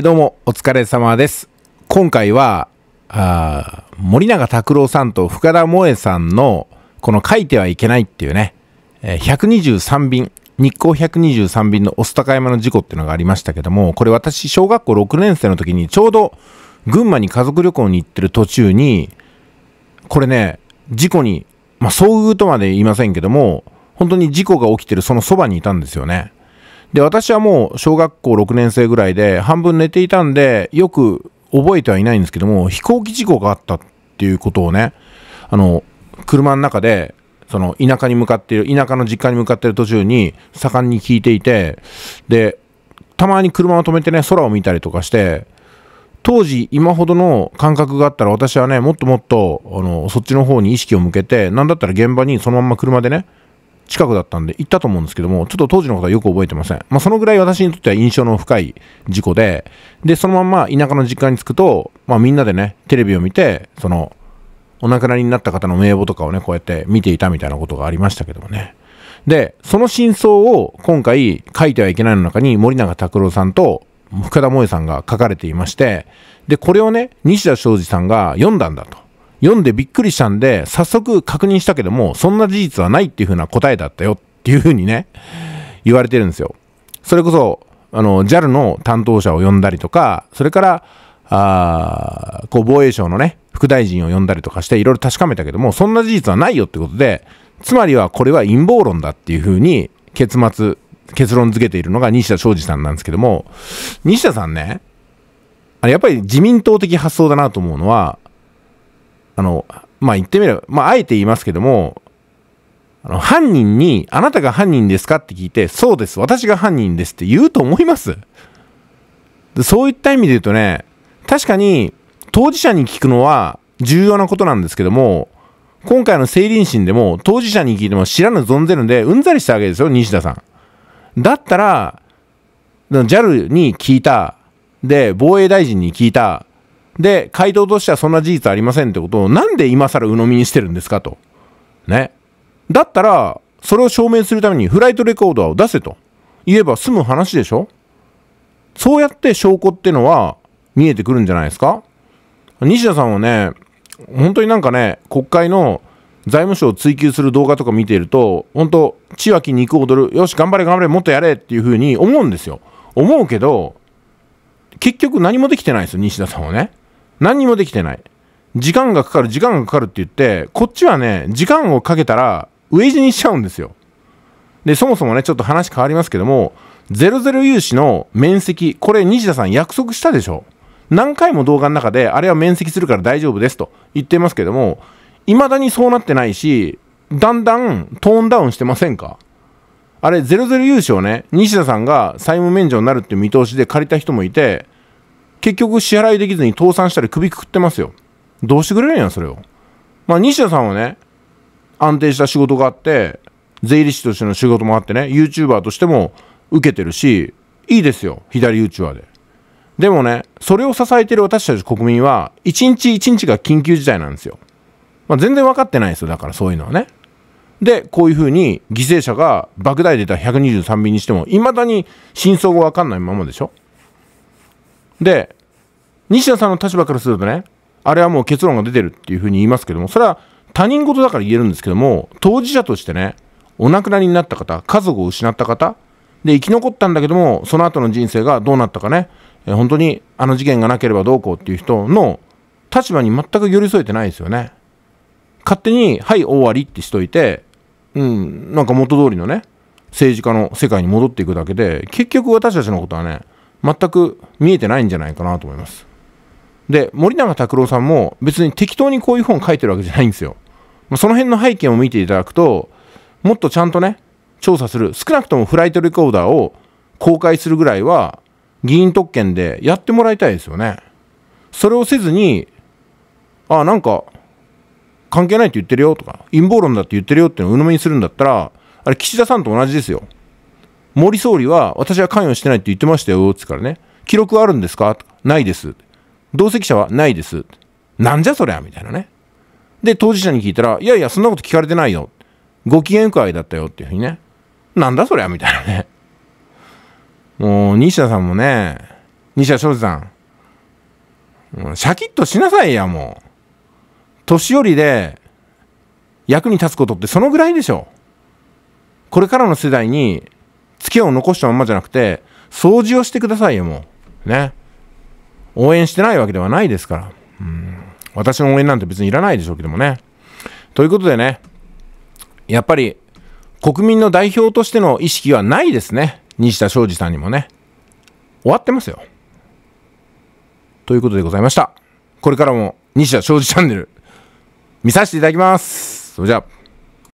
どうも、お疲れ様です。今回は、森永拓郎さんと深田萌さんの、この書いてはいけないっていうね、123便、日光123便の御巣高山の事故っていうのがありましたけども、これ私、小学校6年生の時に、ちょうど群馬に家族旅行に行ってる途中に、これね、事故に、まあ、遭遇とまで言いませんけども、本当に事故が起きてるそのそばにいたんですよね。で、私はもう小学校6年生ぐらいで半分寝ていたんで、よく覚えてはいないんですけども、飛行機事故があったっていうことをね、あの、車の中で、その田舎に向かっている、田舎の実家に向かっている途中に盛んに聞いていて、で、たまに車を止めてね、空を見たりとかして、当時今ほどの感覚があったら私はね、もっともっと、あの、そっちの方に意識を向けて、なんだったら現場にそのまま車でね、近くだったんで行ったと思うんですけども、ちょっと当時のことはよく覚えてません。まあ、そのぐらい私にとっては印象の深い事故で、で、そのまま田舎の実家に着くと、まあ、みんなでね、テレビを見て、その、お亡くなりになった方の名簿とかをね、こうやって見ていたみたいなことがありましたけどもね。で、その真相を今回書いてはいけないの中に森永卓郎さんと深田萌さんが書かれていまして、で、これをね、西田昌司さんが読んだんだと。読んでびっくりしたんで、早速確認したけども、そんな事実はないっていうふうな答えだったよっていうふうにね、言われてるんですよ。それこそ、あの、JAL の担当者を呼んだりとか、それから、あこう防衛省のね、副大臣を呼んだりとかして、いろいろ確かめたけども、そんな事実はないよってことで、つまりはこれは陰謀論だっていうふうに、結末、結論付けているのが西田昌司さんなんですけども、西田さんね、あれやっぱり自民党的発想だなと思うのは、あの、まあ、言ってみれば、まあ、あえて言いますけども、あの、犯人に、あなたが犯人ですかって聞いて、そうです、私が犯人ですって言うと思いますそういった意味で言うとね、確かに、当事者に聞くのは重要なことなんですけども、今回の成林審でも、当事者に聞いても知らぬ存ぜぬで、うんざりしたわけですよ、西田さん。だったら、JAL に聞いた、で、防衛大臣に聞いた、で、回答としてはそんな事実ありませんってことを、なんで今更鵜呑みにしてるんですかと。ね。だったら、それを証明するためにフライトレコーダーを出せと言えば済む話でしょそうやって証拠ってのは見えてくるんじゃないですか西田さんはね、本当になんかね、国会の財務省を追及する動画とか見ていると、本当、千秋肉踊る、よし、頑張れ頑張れ、もっとやれっていうふうに思うんですよ。思うけど、結局何もできてないですよ、西田さんはね。何にもできてない。時間がかかる、時間がかかるって言って、こっちはね、時間をかけたら、飢え死にしちゃうんですよ。で、そもそもね、ちょっと話変わりますけども、00融資の面積、これ西田さん約束したでしょ。何回も動画の中で、あれは面積するから大丈夫ですと言ってますけども、未だにそうなってないし、だんだんトーンダウンしてませんかあれ、00融資をね、西田さんが債務免除になるって見通しで借りた人もいて、結局支払いできずに倒産したり首くくってますよ。どうしてくれるんやそれを。まあ、西田さんはね、安定した仕事があって、税理士としての仕事もあってね、YouTuber としても受けてるし、いいですよ、左 YouTuber で。でもね、それを支えてる私たち国民は、一日一日が緊急事態なんですよ。まあ、全然分かってないですよ、だからそういうのはね。で、こういうふうに犠牲者が莫大で出た123便にしても、いまだに真相が分かんないままでしょ。で、西田さんの立場からするとね、あれはもう結論が出てるっていうふうに言いますけども、それは他人事だから言えるんですけども、当事者としてね、お亡くなりになった方、家族を失った方、で、生き残ったんだけども、その後の人生がどうなったかね、え本当にあの事件がなければどうこうっていう人の立場に全く寄り添えてないですよね。勝手に、はい、終わりってしといて、うん、なんか元通りのね、政治家の世界に戻っていくだけで、結局私たちのことはね、全く見えてないんじゃないかなと思います。で、森永卓郎さんも別に適当にこういう本書いてるわけじゃないんですよ。まあ、その辺の背景を見ていただくと、もっとちゃんとね、調査する。少なくともフライトレコーダーを公開するぐらいは、議員特権でやってもらいたいですよね。それをせずに、ああ、なんか、関係ないって言ってるよとか、陰謀論だって言ってるよっていうのを鵜呑みにするんだったら、あれ、岸田さんと同じですよ。森総理は私は関与してないって言ってましたよ、つからね。記録あるんですかないです。同席者はないです。なんじゃそりゃみたいなね。で、当事者に聞いたら、いやいや、そんなこと聞かれてないよ。ご機嫌会だったよっていうふうにね。なんだそりゃみたいなね。もう、西田さんもね、西田昌司さん、もうシャキッとしなさいや、もう。年寄りで役に立つことってそのぐらいでしょ。これからの世代にツケを残したままじゃなくて、掃除をしてくださいよ、もう。ね。応援してないわけではないですから。うん。私の応援なんて別にいらないでしょうけどもね。ということでね、やっぱり国民の代表としての意識はないですね。西田昌司さんにもね。終わってますよ。ということでございました。これからも西田昌司チャンネル見させていただきます。それじゃあ。